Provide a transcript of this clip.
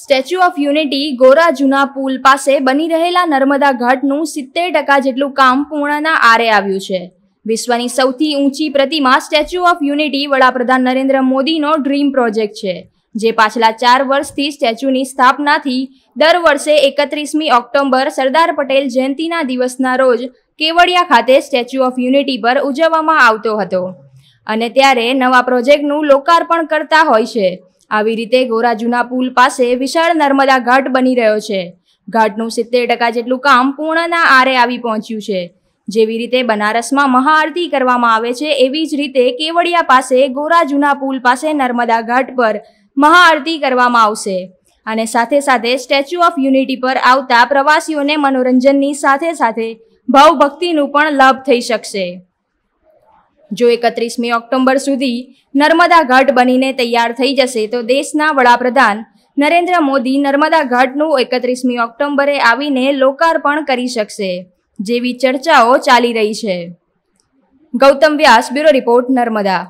statue of unity ગોરા જૂના પુલ પાસે બની રહેલા નર્મદા ઘાટનું સિત્તેર ટકા જેટલું કામ પૂર્ણના આરે આવ્યું છે વિશ્વની સૌથી ઊંચી પ્રતિમા સ્ટેચ્યુ ઓફ યુનિટી વડાપ્રધાન નરેન્દ્ર મોદીનો ડ્રીમ પ્રોજેક્ટ છે જે પાછલા ચાર વર્ષથી સ્ટેચ્યુની સ્થાપનાથી દર વર્ષે એકત્રીસમી ઓક્ટોબર સરદાર પટેલ જયંતિના દિવસના રોજ કેવડિયા ખાતે સ્ટેચ્યુ ઓફ યુનિટી પર ઉજવવામાં આવતો હતો અને ત્યારે નવા પ્રોજેક્ટનું લોકાર્પણ કરતા હોય છે આવી રીતે ગોરા જૂના પુલ પાસે વિશાળ નર્મદા ઘાટ બની રહ્યો છે ઘાટનું સિત્તેર ટકા જેટલું કામ પૂર્ણના આરે આવી પહોંચ્યું છે જેવી રીતે બનારસમાં મહાઆરતી કરવામાં આવે છે એવી જ રીતે કેવડિયા પાસે ગોરા જૂના પુલ પાસે નર્મદા ઘાટ પર મહાઆરતી કરવામાં આવશે અને સાથે સાથે સ્ટેચ્યુ ઓફ યુનિટી પર આવતા પ્રવાસીઓને મનોરંજનની સાથે સાથે ભાવભક્તિનું પણ લાભ થઈ શકશે જો એકત્રીસમી ઓક્ટોબર સુધી નર્મદા ઘાટ બનીને તૈયાર થઈ જશે તો દેશના વડાપ્રધાન નરેન્દ્ર મોદી નર્મદા ઘાટનું એકત્રીસમી ઓક્ટોબરે આવીને લોકાર્પણ કરી શકશે જેવી ચર્ચાઓ ચાલી રહી છે ગૌતમ વ્યાસ બ્યુરો રિપોર્ટ નર્મદા